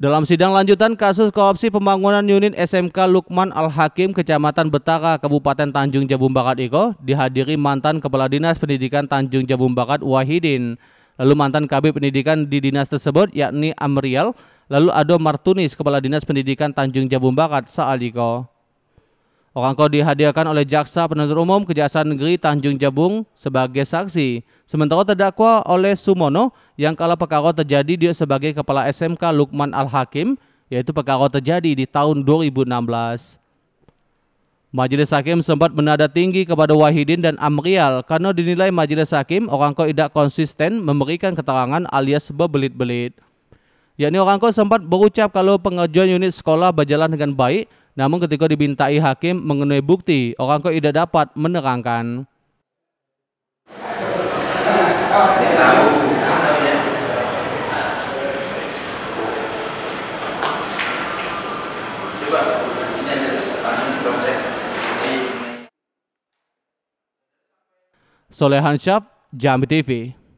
Dalam sidang lanjutan kasus korupsi pembangunan unit SMK Lukman Al-Hakim Kecamatan Betara Kabupaten Tanjung Jabung Barat Iko dihadiri mantan Kepala Dinas Pendidikan Tanjung Jabung Barat Wahidin, lalu mantan KB Pendidikan di dinas tersebut yakni Amriel, lalu Ado Martunis Kepala Dinas Pendidikan Tanjung Jabung Barat Saaliko. Orang kau dihadirkan oleh jaksa penuntut umum Kejaksaan Negeri Tanjung Jabung sebagai saksi. Sementara terdakwa oleh Sumono yang kalau perkara terjadi dia sebagai kepala SMK Lukman Al-Hakim yaitu perkara terjadi di tahun 2016. Majelis Hakim sempat menada tinggi kepada Wahidin dan Amrial karena dinilai Majelis Hakim orang kau tidak konsisten memberikan keterangan alias berbelit-belit yakni tua sempat berucap kalau pengajuan unit sekolah berjalan dengan baik, namun ketika dibintai hakim mengenai bukti, orang tua tidak dapat menerangkan. Solehan Syaf, Jambi TV.